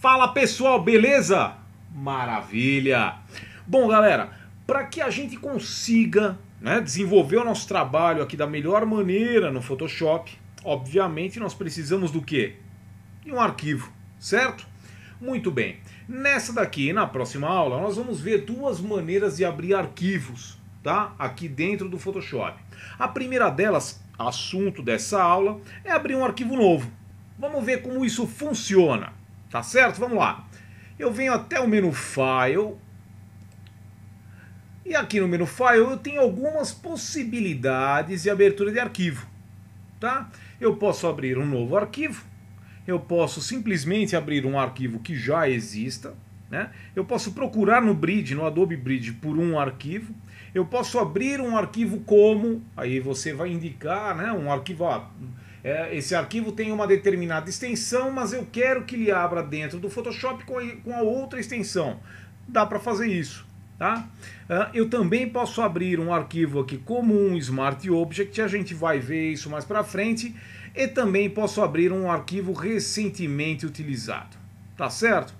Fala pessoal, beleza? Maravilha! Bom, galera, para que a gente consiga né, desenvolver o nosso trabalho aqui da melhor maneira no Photoshop, obviamente nós precisamos do quê? De um arquivo, certo? Muito bem. Nessa daqui, na próxima aula, nós vamos ver duas maneiras de abrir arquivos, tá? Aqui dentro do Photoshop. A primeira delas, assunto dessa aula, é abrir um arquivo novo. Vamos ver como isso funciona. Tá certo? Vamos lá. Eu venho até o menu File. E aqui no menu File eu tenho algumas possibilidades de abertura de arquivo. Tá? Eu posso abrir um novo arquivo. Eu posso simplesmente abrir um arquivo que já exista. Né? Eu posso procurar no Bridge, no Adobe Bridge, por um arquivo. Eu posso abrir um arquivo como, aí você vai indicar, né? um arquivo, ó, é, esse arquivo tem uma determinada extensão, mas eu quero que ele abra dentro do Photoshop com a, com a outra extensão. Dá para fazer isso. Tá? Ah, eu também posso abrir um arquivo aqui como um Smart Object, a gente vai ver isso mais para frente, e também posso abrir um arquivo recentemente utilizado, tá certo?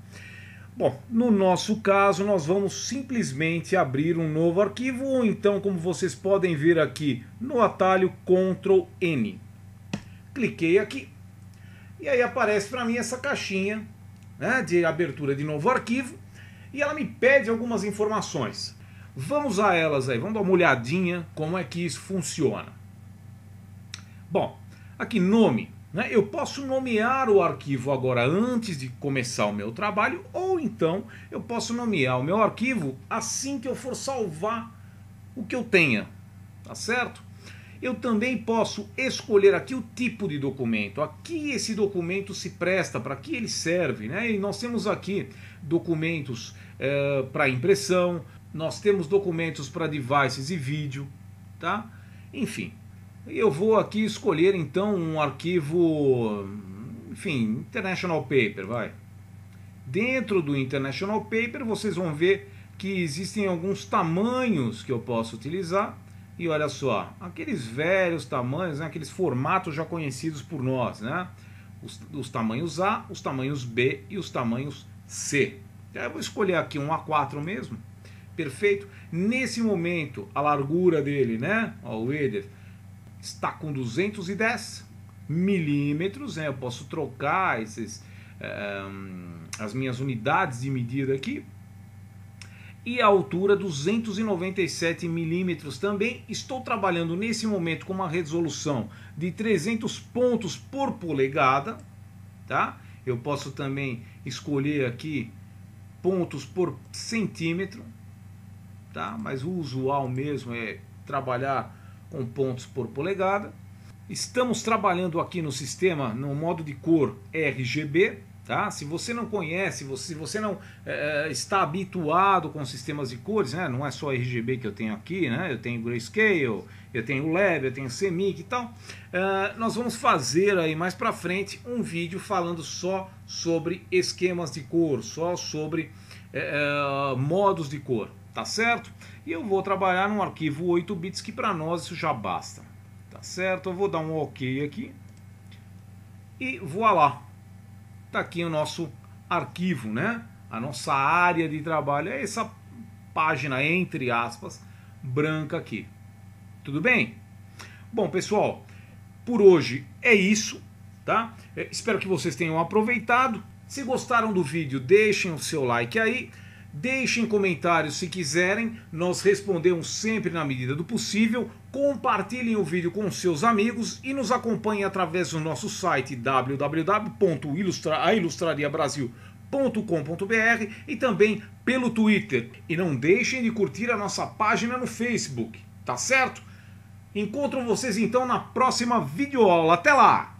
Bom, no nosso caso nós vamos simplesmente abrir um novo arquivo, ou então como vocês podem ver aqui no atalho Ctrl N cliquei aqui. E aí aparece para mim essa caixinha né, de abertura de novo arquivo e ela me pede algumas informações. Vamos a elas aí, vamos dar uma olhadinha como é que isso funciona. Bom, aqui nome. Né? Eu posso nomear o arquivo agora antes de começar o meu trabalho, ou então eu posso nomear o meu arquivo assim que eu for salvar o que eu tenha, tá certo? eu também posso escolher aqui o tipo de documento, a que esse documento se presta, para que ele serve. Né? E nós temos aqui documentos é, para impressão, nós temos documentos para devices e vídeo, tá? Enfim, eu vou aqui escolher então um arquivo, enfim, International Paper, vai. Dentro do International Paper vocês vão ver que existem alguns tamanhos que eu posso utilizar e olha só, aqueles velhos tamanhos, né, aqueles formatos já conhecidos por nós, né? Os, os tamanhos A, os tamanhos B e os tamanhos C. eu vou escolher aqui um A4 mesmo, perfeito. Nesse momento, a largura dele, né? Ó, o Eder está com 210 milímetros, né? Eu posso trocar esses, eh, hum, as minhas unidades de medida aqui e a altura 297 milímetros também. Estou trabalhando nesse momento com uma resolução de 300 pontos por polegada, tá? Eu posso também escolher aqui pontos por centímetro, tá? Mas o usual mesmo é trabalhar com pontos por polegada. Estamos trabalhando aqui no sistema no modo de cor RGB, Tá? Se você não conhece, se você não é, está habituado com sistemas de cores, né? não é só RGB que eu tenho aqui, né? eu tenho grayscale, eu tenho leve, eu tenho semic e tal, é, nós vamos fazer aí mais para frente um vídeo falando só sobre esquemas de cor, só sobre é, modos de cor, tá certo? E eu vou trabalhar num arquivo 8 bits que para nós isso já basta, tá certo? Eu vou dar um OK aqui e voilá. lá está aqui o nosso arquivo, né? A nossa área de trabalho é essa página entre aspas branca aqui. Tudo bem? Bom, pessoal, por hoje é isso, tá? Eh, espero que vocês tenham aproveitado. Se gostaram do vídeo, deixem o seu like aí. Deixem comentários se quiserem, nós respondemos sempre na medida do possível. Compartilhem o vídeo com seus amigos e nos acompanhem através do nosso site www.ailustrariabrasil.com.br e também pelo Twitter. E não deixem de curtir a nossa página no Facebook, tá certo? Encontro vocês então na próxima videoaula. Até lá!